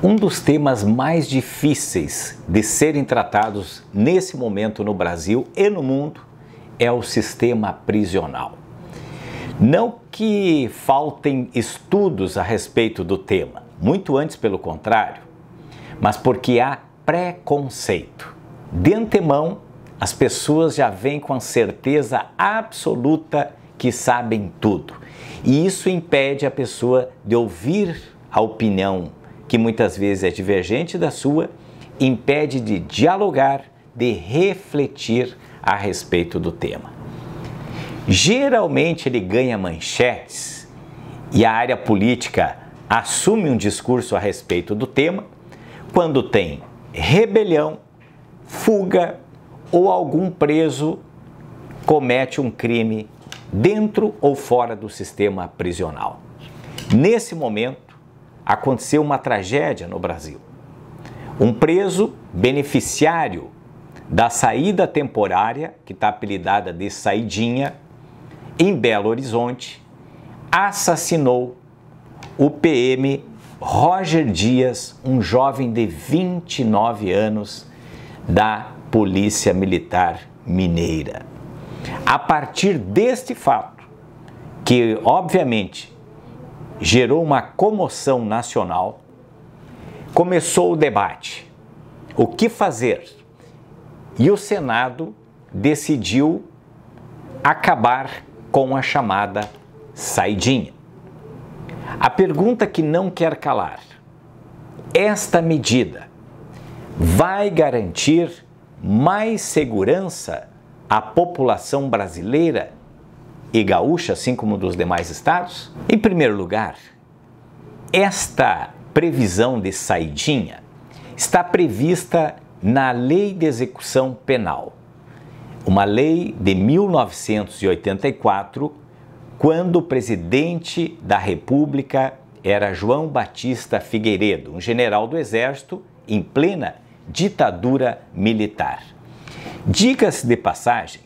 Um dos temas mais difíceis de serem tratados nesse momento no Brasil e no mundo é o sistema prisional. Não que faltem estudos a respeito do tema, muito antes pelo contrário, mas porque há preconceito. De antemão, as pessoas já vêm com a certeza absoluta que sabem tudo, e isso impede a pessoa de ouvir a opinião que muitas vezes é divergente da sua, impede de dialogar, de refletir a respeito do tema. Geralmente ele ganha manchetes e a área política assume um discurso a respeito do tema quando tem rebelião, fuga ou algum preso comete um crime dentro ou fora do sistema prisional. Nesse momento, aconteceu uma tragédia no Brasil. Um preso beneficiário da saída temporária, que está apelidada de Saidinha, em Belo Horizonte, assassinou o PM Roger Dias, um jovem de 29 anos da Polícia Militar Mineira. A partir deste fato, que obviamente gerou uma comoção nacional. Começou o debate. O que fazer? E o Senado decidiu acabar com a chamada saidinha. A pergunta que não quer calar: esta medida vai garantir mais segurança à população brasileira e gaúcha, assim como dos demais estados? Em primeiro lugar, esta previsão de saidinha está prevista na Lei de Execução Penal, uma lei de 1984, quando o presidente da República era João Batista Figueiredo, um general do Exército em plena ditadura militar. Diga-se de passagem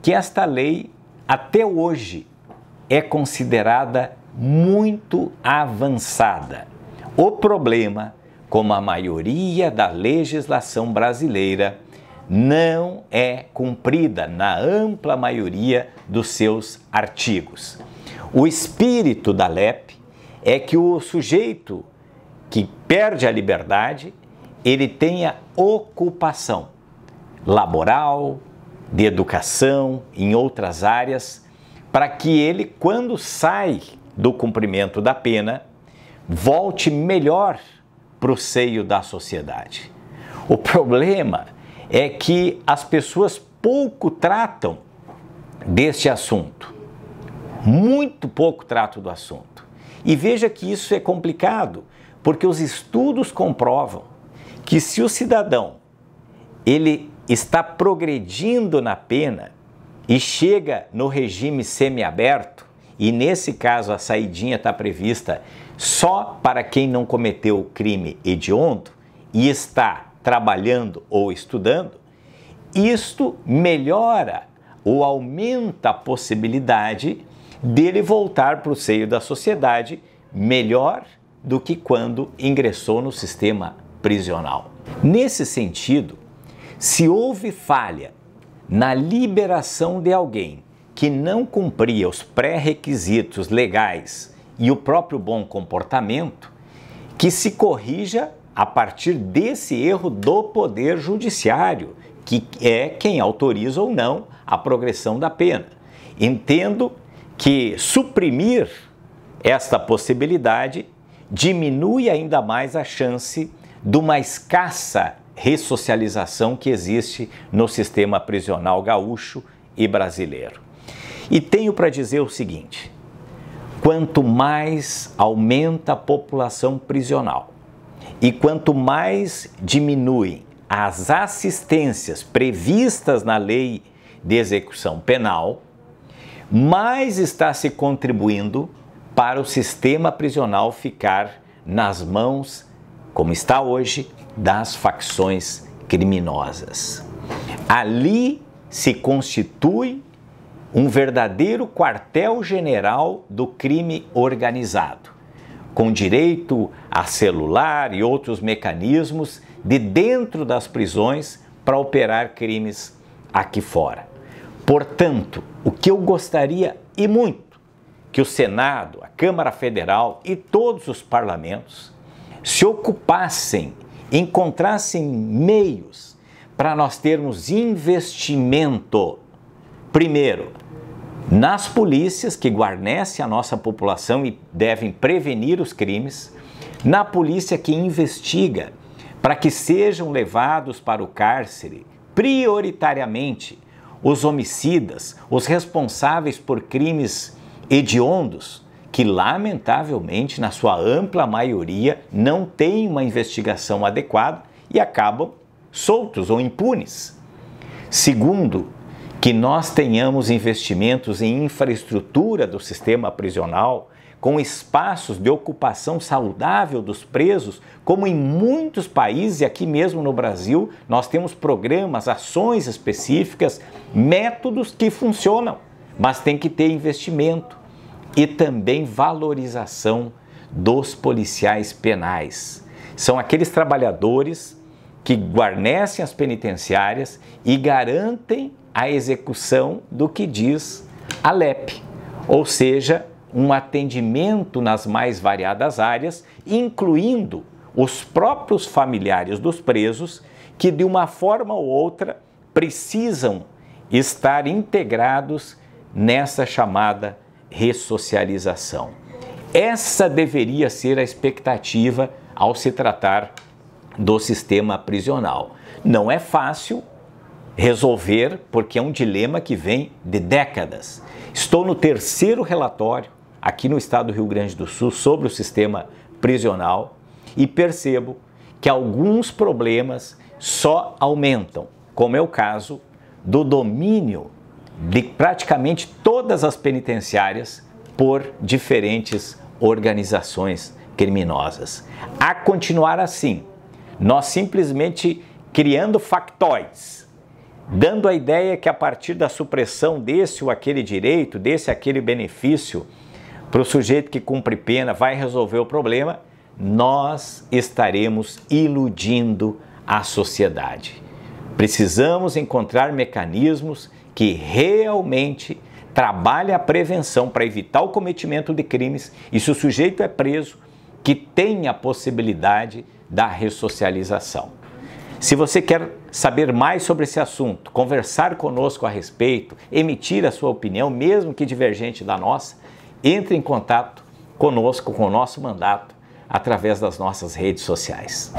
que esta lei até hoje é considerada muito avançada. O problema, como a maioria da legislação brasileira, não é cumprida na ampla maioria dos seus artigos. O espírito da LEP é que o sujeito que perde a liberdade, ele tenha ocupação laboral, de educação, em outras áreas, para que ele, quando sai do cumprimento da pena, volte melhor para o seio da sociedade. O problema é que as pessoas pouco tratam deste assunto. Muito pouco tratam do assunto. E veja que isso é complicado, porque os estudos comprovam que se o cidadão ele está progredindo na pena e chega no regime semiaberto, e nesse caso a saidinha está prevista só para quem não cometeu crime hediondo e está trabalhando ou estudando, isto melhora ou aumenta a possibilidade dele voltar para o seio da sociedade melhor do que quando ingressou no sistema prisional. Nesse sentido, se houve falha na liberação de alguém que não cumpria os pré-requisitos legais e o próprio bom comportamento, que se corrija a partir desse erro do Poder Judiciário, que é quem autoriza ou não a progressão da pena. Entendo que suprimir esta possibilidade diminui ainda mais a chance de uma escassa ressocialização que existe no sistema prisional gaúcho e brasileiro. E tenho para dizer o seguinte: quanto mais aumenta a população prisional e quanto mais diminuem as assistências previstas na lei de execução penal, mais está se contribuindo para o sistema prisional ficar nas mãos, como está hoje, das facções criminosas. Ali se constitui um verdadeiro quartel-general do crime organizado, com direito a celular e outros mecanismos de dentro das prisões para operar crimes aqui fora. Portanto, o que eu gostaria e muito que o Senado, a Câmara Federal e todos os parlamentos se ocupassem encontrassem meios para nós termos investimento, primeiro, nas polícias que guarnecem a nossa população e devem prevenir os crimes, na polícia que investiga, para que sejam levados para o cárcere prioritariamente os homicidas, os responsáveis por crimes hediondos, que, lamentavelmente, na sua ampla maioria, não tem uma investigação adequada e acabam soltos ou impunes. Segundo, que nós tenhamos investimentos em infraestrutura do sistema prisional, com espaços de ocupação saudável dos presos, como em muitos países e aqui mesmo no Brasil, nós temos programas, ações específicas, métodos que funcionam, mas tem que ter investimento e também valorização dos policiais penais. São aqueles trabalhadores que guarnecem as penitenciárias e garantem a execução do que diz a LEP, ou seja, um atendimento nas mais variadas áreas, incluindo os próprios familiares dos presos que, de uma forma ou outra, precisam estar integrados nessa chamada ressocialização. Essa deveria ser a expectativa ao se tratar do sistema prisional. Não é fácil resolver, porque é um dilema que vem de décadas. Estou no terceiro relatório aqui no estado do Rio Grande do Sul sobre o sistema prisional e percebo que alguns problemas só aumentam, como é o caso do domínio de praticamente todas as penitenciárias por diferentes organizações criminosas. A continuar assim, nós simplesmente criando factóides, dando a ideia que a partir da supressão desse ou aquele direito, desse aquele benefício para o sujeito que cumpre pena vai resolver o problema, nós estaremos iludindo a sociedade. Precisamos encontrar mecanismos que realmente trabalha a prevenção para evitar o cometimento de crimes e se o sujeito é preso, que tenha a possibilidade da ressocialização. Se você quer saber mais sobre esse assunto, conversar conosco a respeito, emitir a sua opinião, mesmo que divergente da nossa, entre em contato conosco com o nosso mandato através das nossas redes sociais.